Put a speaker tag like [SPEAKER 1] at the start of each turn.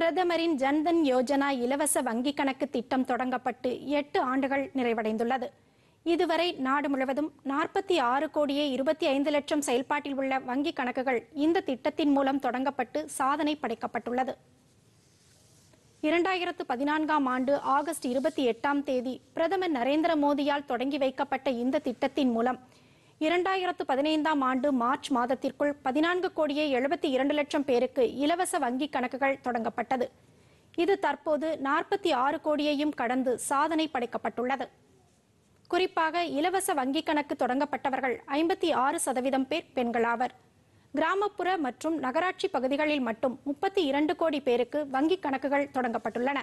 [SPEAKER 1] பிரதமரின் ஜன்தன் யோஜனா இலவச வங்கி கணக்கு திட்டம் தொடங்கப்பட்டு எட்டு ஆண்டுகள் நிறைவடைந்துள்ளது இதுவரை நாடு முழுவதும் நாற்பத்தி ஆறு கோடியே இருபத்தி ஐந்து லட்சம் செயல்பாட்டில் உள்ள வங்கிக் கணக்குகள் இந்த திட்டத்தின் மூலம் தொடங்கப்பட்டு சாதனை படைக்கப்பட்டுள்ளது இரண்டாயிரத்து பதினான்காம் ஆண்டு ஆகஸ்ட் இருபத்தி எட்டாம் தேதி பிரதமர் நரேந்திர மோடியால் தொடங்கி வைக்கப்பட்ட இந்த திட்டத்தின் மூலம் இரண்டாயிரத்து பதினைந்தாம் ஆண்டு மார்ச் மாதத்திற்குள் பதினான்கு கோடியே எழுபத்தி இரண்டு லட்சம் பேருக்கு இலவச வங்கிக் கணக்குகள் தொடங்கப்பட்டது இது தற்போது நாற்பத்தி ஆறு கோடியையும் கடந்து சாதனை படைக்கப்பட்டுள்ளது குறிப்பாக இலவச வங்கிக் கணக்கு தொடங்கப்பட்டவர்கள் ஐம்பத்தி ஆறு சதவீதம் பேர் பெண்களாவர் கிராமப்புற மற்றும் நகராட்சி பகுதிகளில் மட்டும் முப்பத்தி இரண்டு கோடி பேருக்கு வங்கிக் கணக்குகள் தொடங்கப்பட்டுள்ளன